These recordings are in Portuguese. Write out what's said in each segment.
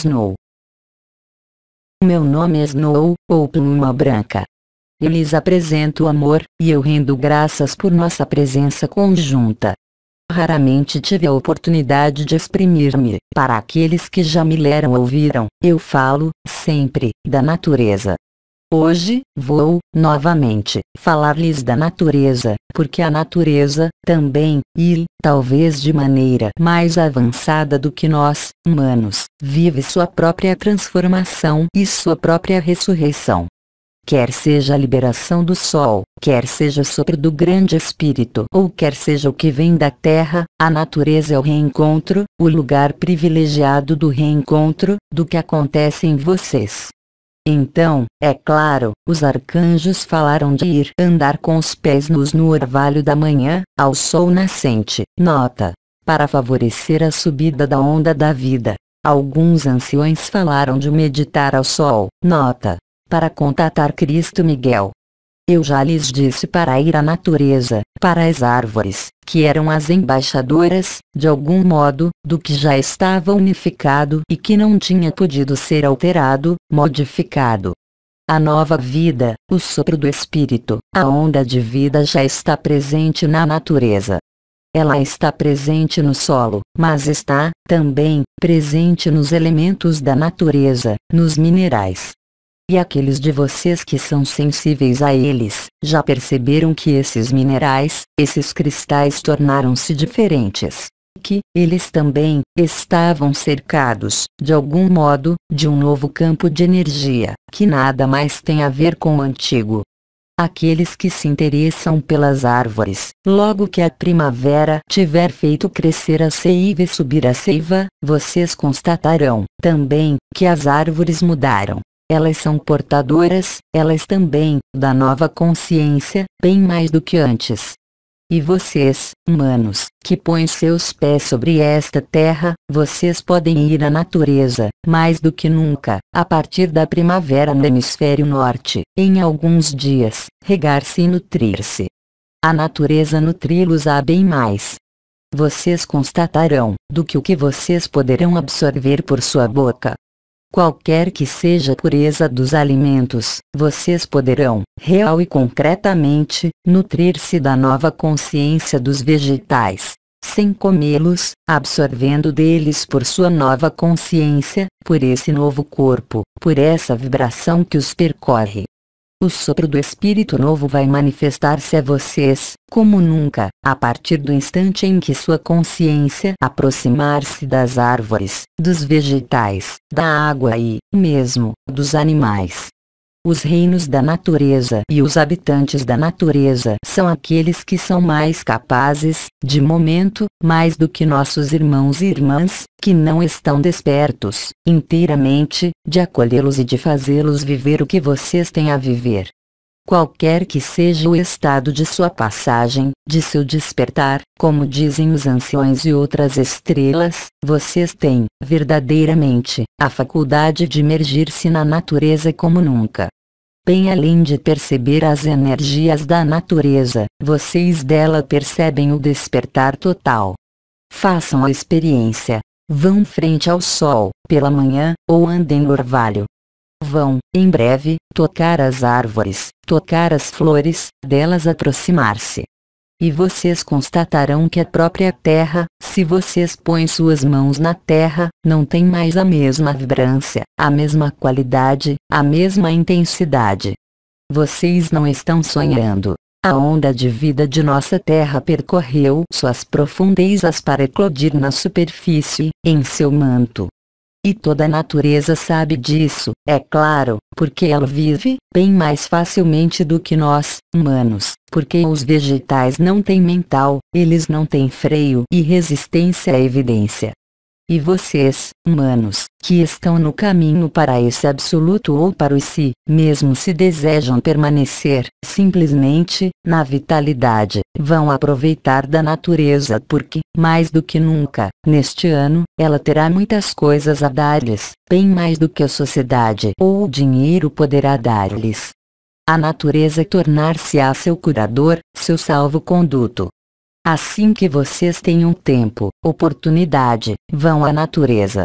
Snow. Meu nome é Snow, ou Pluma Branca. Eu lhes apresento o amor, e eu rendo graças por nossa presença conjunta. Raramente tive a oportunidade de exprimir-me, para aqueles que já me leram ouviram, eu falo, sempre, da natureza, Hoje, vou, novamente, falar-lhes da natureza, porque a natureza, também, e, talvez de maneira mais avançada do que nós, humanos, vive sua própria transformação e sua própria ressurreição. Quer seja a liberação do Sol, quer seja o sopro do Grande Espírito ou quer seja o que vem da Terra, a natureza é o reencontro, o lugar privilegiado do reencontro, do que acontece em vocês. Então, é claro, os arcanjos falaram de ir andar com os pés nus no orvalho da manhã, ao sol nascente. Nota: para favorecer a subida da onda da vida. Alguns anciões falaram de meditar ao sol. Nota: para contatar Cristo Miguel. Eu já lhes disse para ir à natureza, para as árvores, que eram as embaixadoras, de algum modo, do que já estava unificado e que não tinha podido ser alterado, modificado. A nova vida, o sopro do espírito, a onda de vida já está presente na natureza. Ela está presente no solo, mas está, também, presente nos elementos da natureza, nos minerais, e aqueles de vocês que são sensíveis a eles, já perceberam que esses minerais, esses cristais tornaram-se diferentes. Que, eles também, estavam cercados, de algum modo, de um novo campo de energia, que nada mais tem a ver com o antigo. Aqueles que se interessam pelas árvores, logo que a primavera tiver feito crescer a seiva e subir a seiva, vocês constatarão, também, que as árvores mudaram elas são portadoras, elas também, da nova consciência, bem mais do que antes. E vocês, humanos, que põem seus pés sobre esta terra, vocês podem ir à natureza, mais do que nunca, a partir da primavera no hemisfério norte, em alguns dias, regar-se e nutrir-se. A natureza nutri-los há bem mais. Vocês constatarão, do que o que vocês poderão absorver por sua boca, Qualquer que seja a pureza dos alimentos, vocês poderão, real e concretamente, nutrir-se da nova consciência dos vegetais, sem comê-los, absorvendo deles por sua nova consciência, por esse novo corpo, por essa vibração que os percorre. O sopro do Espírito Novo vai manifestar-se a vocês, como nunca, a partir do instante em que sua consciência aproximar-se das árvores, dos vegetais, da água e, mesmo, dos animais. Os reinos da natureza e os habitantes da natureza são aqueles que são mais capazes, de momento, mais do que nossos irmãos e irmãs, que não estão despertos, inteiramente, de acolhê-los e de fazê-los viver o que vocês têm a viver. Qualquer que seja o estado de sua passagem, de seu despertar, como dizem os anciões e outras estrelas, vocês têm, verdadeiramente, a faculdade de mergir-se na natureza como nunca. Bem além de perceber as energias da natureza, vocês dela percebem o despertar total. Façam a experiência. Vão frente ao sol, pela manhã, ou andem no orvalho, vão, em breve, tocar as árvores, tocar as flores, delas aproximar-se. E vocês constatarão que a própria terra, se vocês põem suas mãos na terra, não tem mais a mesma vibrância, a mesma qualidade, a mesma intensidade. Vocês não estão sonhando. A onda de vida de nossa Terra percorreu suas profundezas para eclodir na superfície, em seu manto, e toda a natureza sabe disso, é claro, porque ela vive, bem mais facilmente do que nós, humanos, porque os vegetais não têm mental, eles não têm freio e resistência à evidência, e vocês, humanos, que estão no caminho para esse absoluto ou para o si, mesmo se desejam permanecer, simplesmente, na vitalidade, vão aproveitar da natureza porque, mais do que nunca, neste ano, ela terá muitas coisas a dar-lhes, bem mais do que a sociedade ou o dinheiro poderá dar-lhes. A natureza tornar-se-á seu curador, seu salvo-conduto, Assim que vocês tenham tempo, oportunidade, vão à natureza.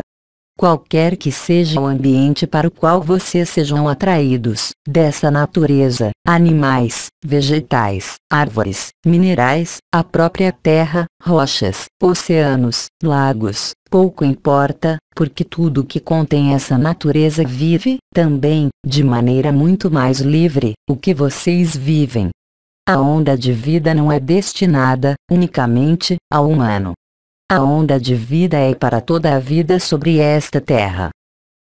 Qualquer que seja o ambiente para o qual vocês sejam atraídos, dessa natureza, animais, vegetais, árvores, minerais, a própria terra, rochas, oceanos, lagos, pouco importa, porque tudo que contém essa natureza vive, também, de maneira muito mais livre, o que vocês vivem, a onda de vida não é destinada, unicamente, ao humano. A onda de vida é para toda a vida sobre esta terra.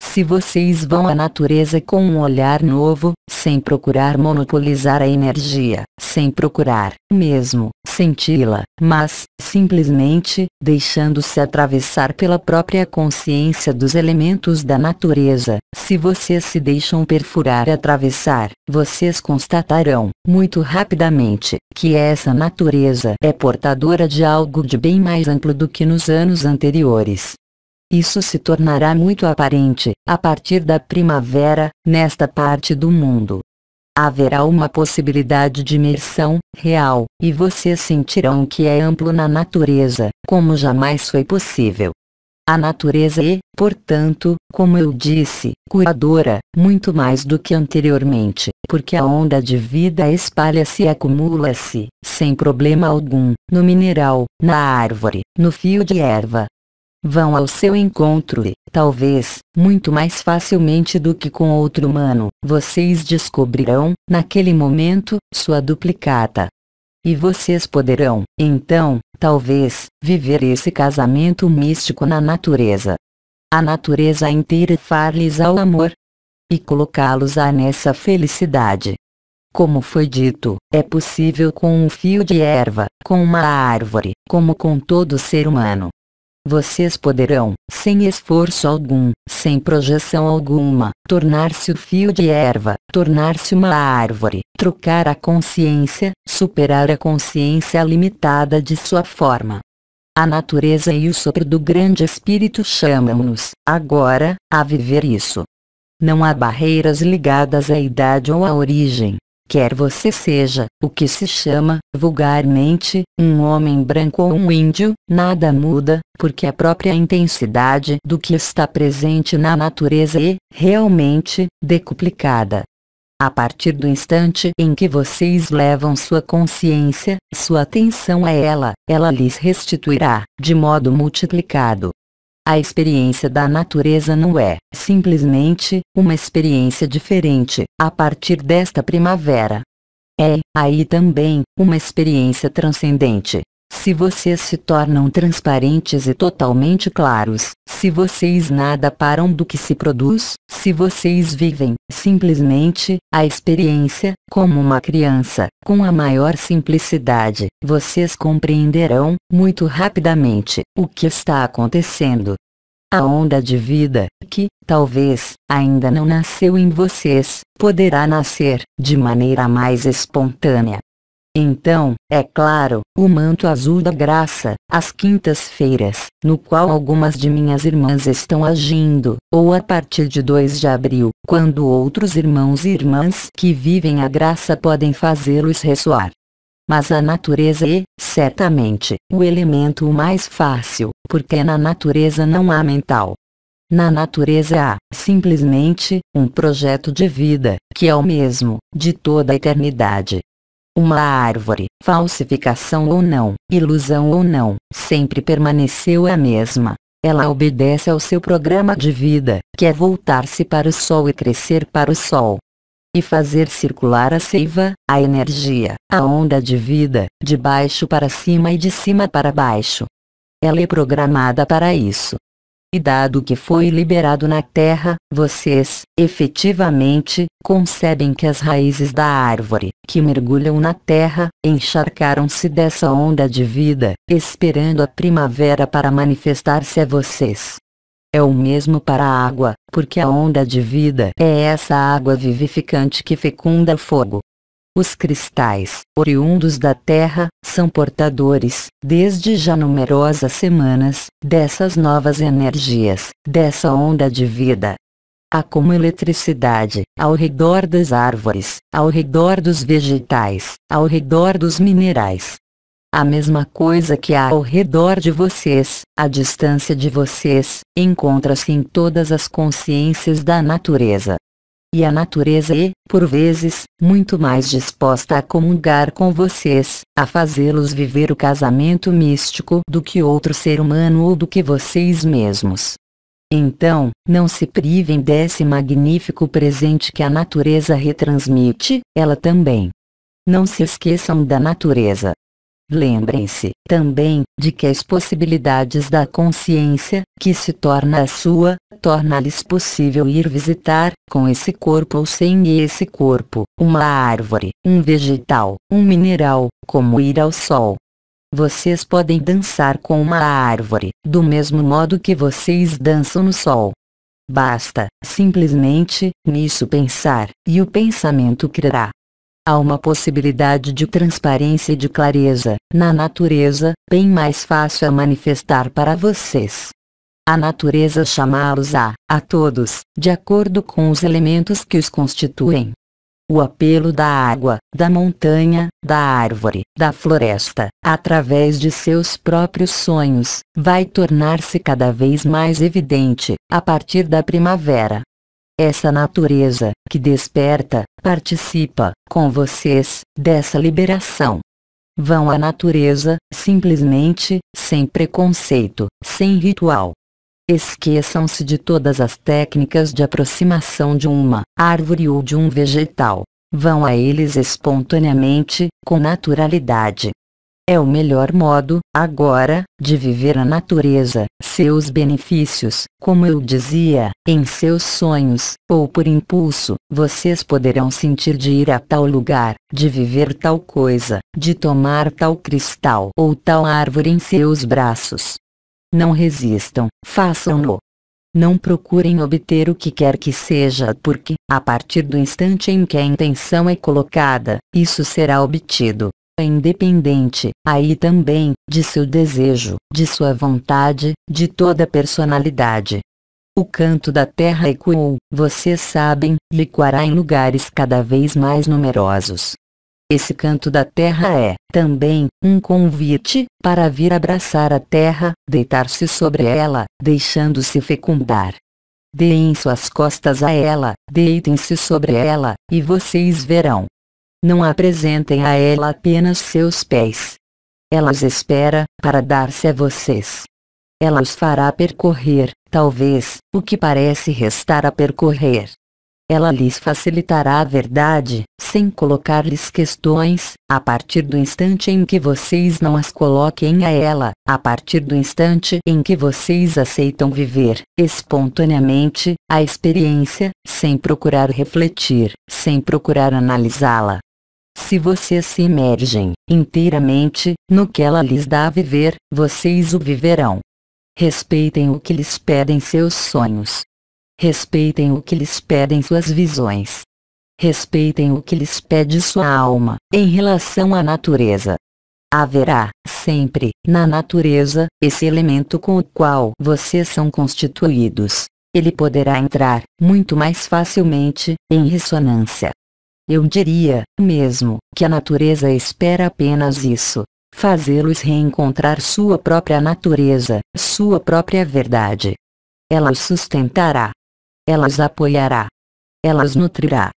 Se vocês vão à natureza com um olhar novo, sem procurar monopolizar a energia, sem procurar, mesmo, senti-la, mas, simplesmente, deixando-se atravessar pela própria consciência dos elementos da natureza, se vocês se deixam perfurar e atravessar, vocês constatarão, muito rapidamente, que essa natureza é portadora de algo de bem mais amplo do que nos anos anteriores, isso se tornará muito aparente, a partir da primavera, nesta parte do mundo. Haverá uma possibilidade de imersão, real, e vocês sentirão que é amplo na natureza, como jamais foi possível. A natureza é, portanto, como eu disse, curadora, muito mais do que anteriormente, porque a onda de vida espalha-se e acumula-se, sem problema algum, no mineral, na árvore, no fio de erva, vão ao seu encontro e, talvez, muito mais facilmente do que com outro humano, vocês descobrirão, naquele momento, sua duplicata. E vocês poderão, então, talvez, viver esse casamento místico na natureza. A natureza inteira far-lhes ao amor e colocá-los a nessa felicidade. Como foi dito, é possível com um fio de erva, com uma árvore, como com todo ser humano vocês poderão, sem esforço algum, sem projeção alguma, tornar-se o fio de erva, tornar-se uma árvore, trocar a consciência, superar a consciência limitada de sua forma. A natureza e o sopro do grande espírito chamam-nos, agora, a viver isso. Não há barreiras ligadas à idade ou à origem, Quer você seja, o que se chama, vulgarmente, um homem branco ou um índio, nada muda, porque a própria intensidade do que está presente na natureza é, realmente, decuplicada. A partir do instante em que vocês levam sua consciência, sua atenção a ela, ela lhes restituirá, de modo multiplicado, a experiência da natureza não é, simplesmente, uma experiência diferente, a partir desta primavera. É, aí também, uma experiência transcendente, se vocês se tornam transparentes e totalmente claros, se vocês nada param do que se produz, se vocês vivem, simplesmente, a experiência, como uma criança, com a maior simplicidade, vocês compreenderão, muito rapidamente, o que está acontecendo. A onda de vida, que, talvez, ainda não nasceu em vocês, poderá nascer, de maneira mais espontânea, então, é claro, o manto azul da graça, às quintas-feiras, no qual algumas de minhas irmãs estão agindo, ou a partir de 2 de abril, quando outros irmãos e irmãs que vivem a graça podem fazê-los ressoar. Mas a natureza é, certamente, o elemento mais fácil, porque na natureza não há mental. Na natureza há, simplesmente, um projeto de vida, que é o mesmo, de toda a eternidade. Uma árvore, falsificação ou não, ilusão ou não, sempre permaneceu a mesma. Ela obedece ao seu programa de vida, que é voltar-se para o sol e crescer para o sol. E fazer circular a seiva, a energia, a onda de vida, de baixo para cima e de cima para baixo. Ela é programada para isso, e dado que foi liberado na terra, vocês, efetivamente, concebem que as raízes da árvore, que mergulham na terra, encharcaram-se dessa onda de vida, esperando a primavera para manifestar-se a vocês. É o mesmo para a água, porque a onda de vida é essa água vivificante que fecunda o fogo, os cristais, oriundos da Terra, são portadores, desde já numerosas semanas, dessas novas energias, dessa onda de vida. Há como eletricidade, ao redor das árvores, ao redor dos vegetais, ao redor dos minerais. A mesma coisa que há ao redor de vocês, à distância de vocês, encontra-se em todas as consciências da natureza e a natureza é, por vezes, muito mais disposta a comungar com vocês, a fazê-los viver o casamento místico do que outro ser humano ou do que vocês mesmos. Então, não se privem desse magnífico presente que a natureza retransmite, ela também. Não se esqueçam da natureza, Lembrem-se, também, de que as possibilidades da consciência, que se torna a sua, torna-lhes possível ir visitar, com esse corpo ou sem esse corpo, uma árvore, um vegetal, um mineral, como ir ao sol. Vocês podem dançar com uma árvore, do mesmo modo que vocês dançam no sol. Basta, simplesmente, nisso pensar, e o pensamento crerá. Há uma possibilidade de transparência e de clareza, na natureza, bem mais fácil a é manifestar para vocês. A natureza chamá-los a, a todos, de acordo com os elementos que os constituem. O apelo da água, da montanha, da árvore, da floresta, através de seus próprios sonhos, vai tornar-se cada vez mais evidente, a partir da primavera. Essa natureza, que desperta, participa, com vocês, dessa liberação. Vão à natureza, simplesmente, sem preconceito, sem ritual. Esqueçam-se de todas as técnicas de aproximação de uma árvore ou de um vegetal. Vão a eles espontaneamente, com naturalidade é o melhor modo, agora, de viver a natureza, seus benefícios, como eu dizia, em seus sonhos, ou por impulso, vocês poderão sentir de ir a tal lugar, de viver tal coisa, de tomar tal cristal ou tal árvore em seus braços. Não resistam, façam-no. Não procurem obter o que quer que seja porque, a partir do instante em que a intenção é colocada, isso será obtido independente, aí também, de seu desejo, de sua vontade, de toda personalidade. O canto da terra ecoou, vocês sabem, liquará em lugares cada vez mais numerosos. Esse canto da terra é, também, um convite, para vir abraçar a terra, deitar-se sobre ela, deixando-se fecundar. Deem suas costas a ela, deitem-se sobre ela, e vocês verão, não apresentem a ela apenas seus pés. Ela os espera, para dar-se a vocês. Ela os fará percorrer, talvez, o que parece restar a percorrer. Ela lhes facilitará a verdade, sem colocar-lhes questões, a partir do instante em que vocês não as coloquem a ela, a partir do instante em que vocês aceitam viver, espontaneamente, a experiência, sem procurar refletir, sem procurar analisá-la. Se vocês se imergem inteiramente no que ela lhes dá a viver, vocês o viverão. Respeitem o que lhes pedem seus sonhos. Respeitem o que lhes pedem suas visões. Respeitem o que lhes pede sua alma em relação à natureza. Haverá, sempre, na natureza, esse elemento com o qual vocês são constituídos. Ele poderá entrar, muito mais facilmente, em ressonância eu diria, mesmo, que a natureza espera apenas isso. Fazê-los reencontrar sua própria natureza, sua própria verdade. Ela os sustentará. Ela os apoiará. Ela os nutrirá.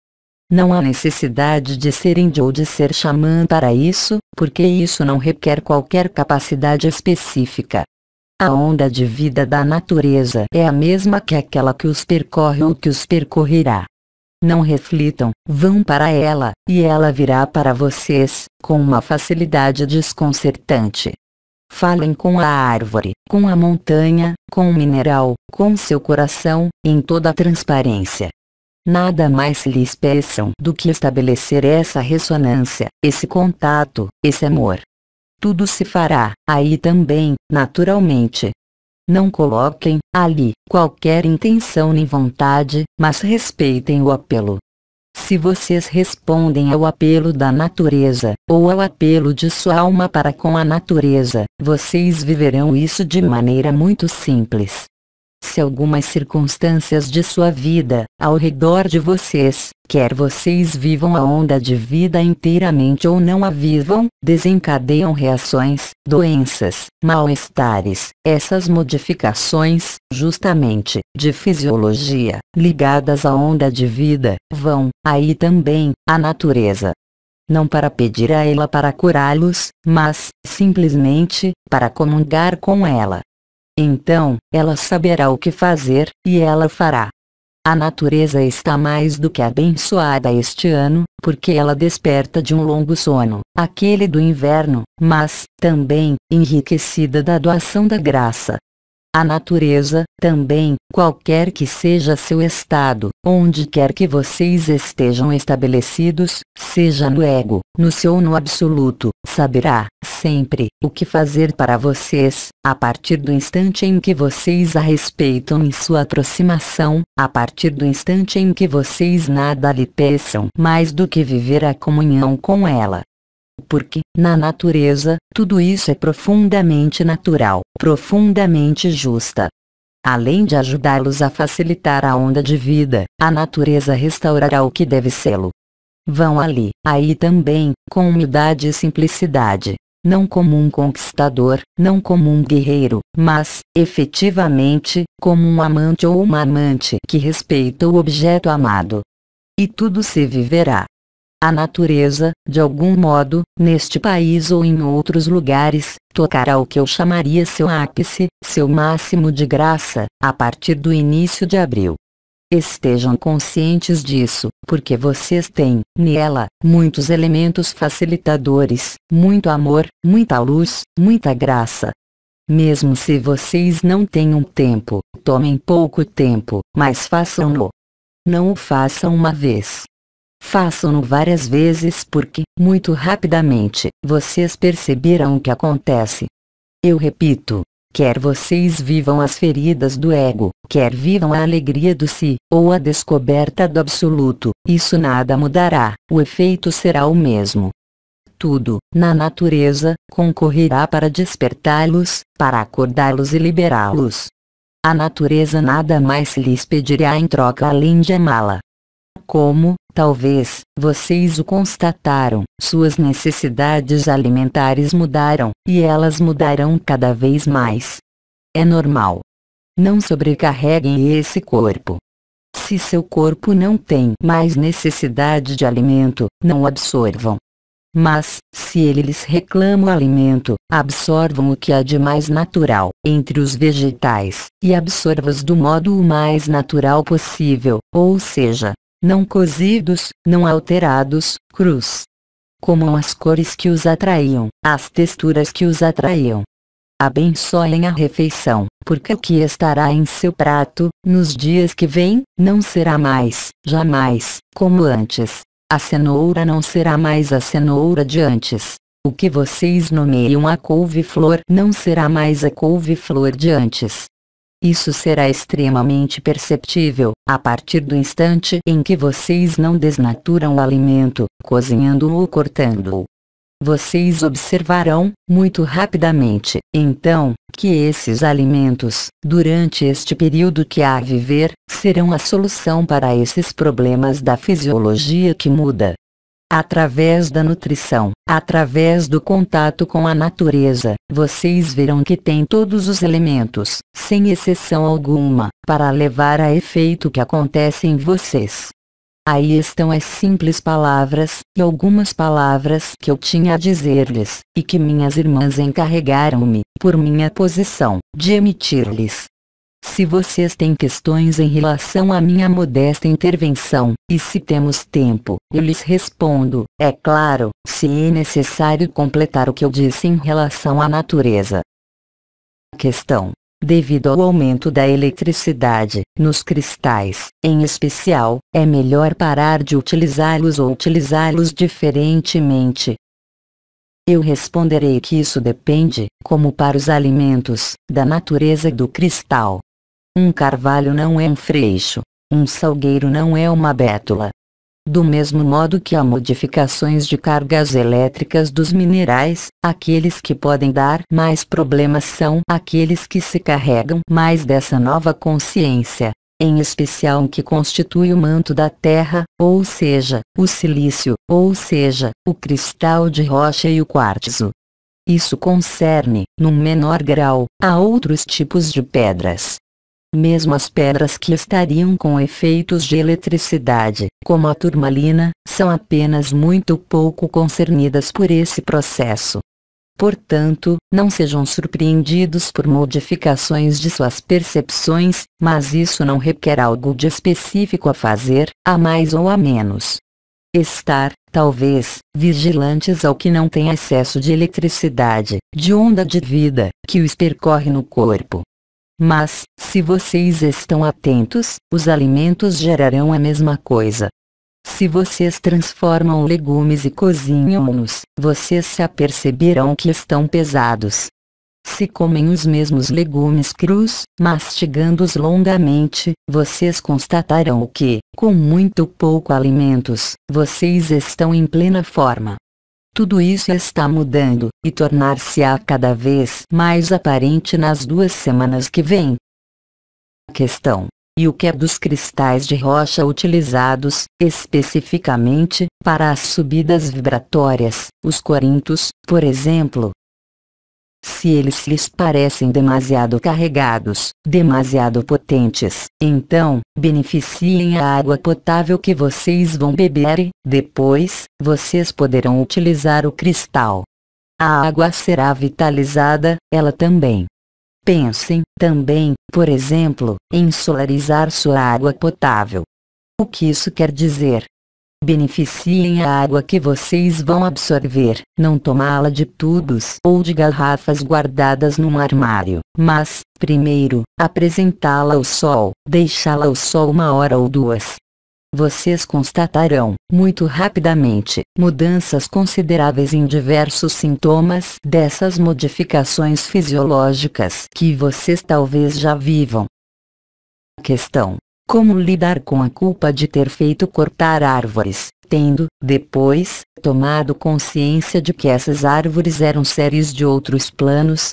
Não há necessidade de ser índio ou de ser xamã para isso, porque isso não requer qualquer capacidade específica. A onda de vida da natureza é a mesma que aquela que os percorre ou que os percorrerá não reflitam, vão para ela, e ela virá para vocês, com uma facilidade desconcertante. Falem com a árvore, com a montanha, com o mineral, com seu coração, em toda a transparência. Nada mais lhes peçam do que estabelecer essa ressonância, esse contato, esse amor. Tudo se fará, aí também, naturalmente, não coloquem, ali, qualquer intenção nem vontade, mas respeitem o apelo. Se vocês respondem ao apelo da natureza, ou ao apelo de sua alma para com a natureza, vocês viverão isso de maneira muito simples se algumas circunstâncias de sua vida, ao redor de vocês, quer vocês vivam a onda de vida inteiramente ou não a vivam, desencadeiam reações, doenças, mal-estares, essas modificações, justamente, de fisiologia, ligadas à onda de vida, vão, aí também, à natureza não para pedir a ela para curá-los, mas, simplesmente, para comungar com ela, então, ela saberá o que fazer, e ela fará. A natureza está mais do que abençoada este ano, porque ela desperta de um longo sono, aquele do inverno, mas, também, enriquecida da doação da graça, a natureza, também, qualquer que seja seu estado, onde quer que vocês estejam estabelecidos, seja no ego, no seu ou no absoluto, saberá, sempre, o que fazer para vocês, a partir do instante em que vocês a respeitam em sua aproximação, a partir do instante em que vocês nada lhe peçam mais do que viver a comunhão com ela, porque, na natureza, tudo isso é profundamente natural, profundamente justa. Além de ajudá-los a facilitar a onda de vida, a natureza restaurará o que deve sê-lo. Vão ali, aí também, com humildade e simplicidade. Não como um conquistador, não como um guerreiro, mas, efetivamente, como um amante ou uma amante que respeita o objeto amado. E tudo se viverá. A natureza, de algum modo, neste país ou em outros lugares, tocará o que eu chamaria seu ápice, seu máximo de graça, a partir do início de abril. Estejam conscientes disso, porque vocês têm, nela, muitos elementos facilitadores, muito amor, muita luz, muita graça. Mesmo se vocês não tenham tempo, tomem pouco tempo, mas façam-no. Não o façam uma vez, Façam-no várias vezes porque, muito rapidamente, vocês perceberão o que acontece. Eu repito, quer vocês vivam as feridas do ego, quer vivam a alegria do si, ou a descoberta do absoluto, isso nada mudará, o efeito será o mesmo. Tudo, na natureza, concorrerá para despertá-los, para acordá-los e liberá-los. A natureza nada mais lhes pedirá em troca além de amá-la. Como, Talvez, vocês o constataram, suas necessidades alimentares mudaram, e elas mudarão cada vez mais. É normal. Não sobrecarreguem esse corpo. Se seu corpo não tem mais necessidade de alimento, não absorvam. Mas, se ele lhes reclama o alimento, absorvam o que há de mais natural entre os vegetais, e absorvas do modo o mais natural possível, ou seja, não cozidos, não alterados, cruz. Como as cores que os atraíam, as texturas que os atraíam. Abençoem a refeição, porque o que estará em seu prato, nos dias que vêm, não será mais, jamais, como antes. A cenoura não será mais a cenoura de antes. O que vocês nomeiam a couve-flor não será mais a couve-flor de antes. Isso será extremamente perceptível, a partir do instante em que vocês não desnaturam o alimento, cozinhando-o ou cortando-o. Vocês observarão, muito rapidamente, então, que esses alimentos, durante este período que há a viver, serão a solução para esses problemas da fisiologia que muda. Através da nutrição, Através do contato com a natureza, vocês verão que tem todos os elementos, sem exceção alguma, para levar a efeito o que acontece em vocês. Aí estão as simples palavras, e algumas palavras que eu tinha a dizer-lhes, e que minhas irmãs encarregaram-me, por minha posição, de emitir-lhes. Se vocês têm questões em relação à minha modesta intervenção, e se temos tempo, eu lhes respondo, é claro, se é necessário completar o que eu disse em relação à natureza. Questão. Devido ao aumento da eletricidade, nos cristais, em especial, é melhor parar de utilizá-los ou utilizá-los diferentemente, eu responderei que isso depende, como para os alimentos, da natureza do cristal, um carvalho não é um freixo, um salgueiro não é uma bétula. Do mesmo modo que há modificações de cargas elétricas dos minerais, aqueles que podem dar mais problemas são aqueles que se carregam mais dessa nova consciência, em especial que constitui o manto da Terra, ou seja, o silício, ou seja, o cristal de rocha e o quartzo. Isso concerne, num menor grau, a outros tipos de pedras, mesmo as pedras que estariam com efeitos de eletricidade, como a turmalina, são apenas muito pouco concernidas por esse processo. Portanto, não sejam surpreendidos por modificações de suas percepções, mas isso não requer algo de específico a fazer, a mais ou a menos. Estar, talvez, vigilantes ao que não tem excesso de eletricidade, de onda de vida, que os percorre no corpo. Mas, se vocês estão atentos, os alimentos gerarão a mesma coisa. Se vocês transformam legumes e cozinham-nos, vocês se aperceberão que estão pesados. Se comem os mesmos legumes crus, mastigando-os longamente, vocês constatarão que, com muito pouco alimentos, vocês estão em plena forma. Tudo isso está mudando, e tornar-se-á cada vez mais aparente nas duas semanas que vêm. Questão. E o que é dos cristais de rocha utilizados, especificamente, para as subidas vibratórias, os corintos, por exemplo, se eles lhes parecem demasiado carregados, demasiado potentes, então, beneficiem a água potável que vocês vão beber e, depois, vocês poderão utilizar o cristal. A água será vitalizada, ela também. Pensem, também, por exemplo, em solarizar sua água potável. O que isso quer dizer? Beneficiem a água que vocês vão absorver, não tomá-la de tubos ou de garrafas guardadas num armário, mas, primeiro, apresentá-la ao sol, deixá-la ao sol uma hora ou duas. Vocês constatarão, muito rapidamente, mudanças consideráveis em diversos sintomas dessas modificações fisiológicas que vocês talvez já vivam. Questão como lidar com a culpa de ter feito cortar árvores, tendo, depois, tomado consciência de que essas árvores eram seres de outros planos?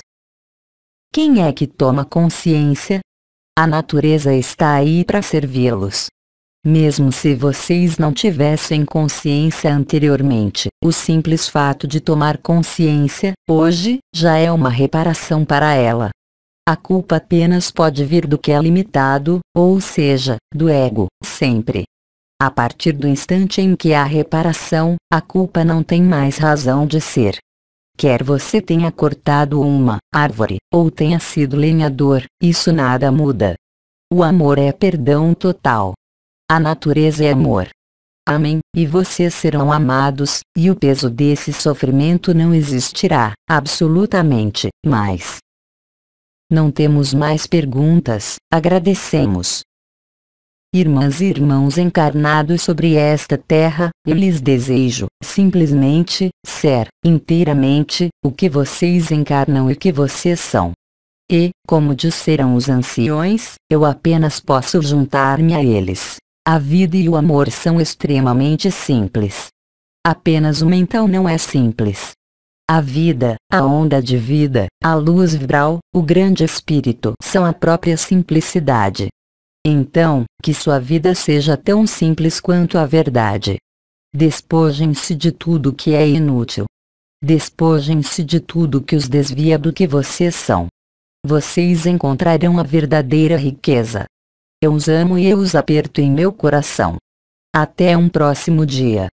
Quem é que toma consciência? A natureza está aí para servi-los. Mesmo se vocês não tivessem consciência anteriormente, o simples fato de tomar consciência, hoje, já é uma reparação para ela. A culpa apenas pode vir do que é limitado, ou seja, do ego, sempre. A partir do instante em que há reparação, a culpa não tem mais razão de ser. Quer você tenha cortado uma árvore, ou tenha sido lenhador, isso nada muda. O amor é perdão total. A natureza é amor. Amém, e vocês serão amados, e o peso desse sofrimento não existirá, absolutamente, mais. Não temos mais perguntas, agradecemos. Irmãs e irmãos encarnados sobre esta terra, eu lhes desejo, simplesmente, ser, inteiramente, o que vocês encarnam e que vocês são. E, como disseram os anciões, eu apenas posso juntar-me a eles. A vida e o amor são extremamente simples. Apenas o mental não é simples a vida, a onda de vida, a luz vibral, o grande espírito são a própria simplicidade. Então, que sua vida seja tão simples quanto a verdade. Despojem-se de tudo que é inútil. Despojem-se de tudo que os desvia do que vocês são. Vocês encontrarão a verdadeira riqueza. Eu os amo e eu os aperto em meu coração. Até um próximo dia.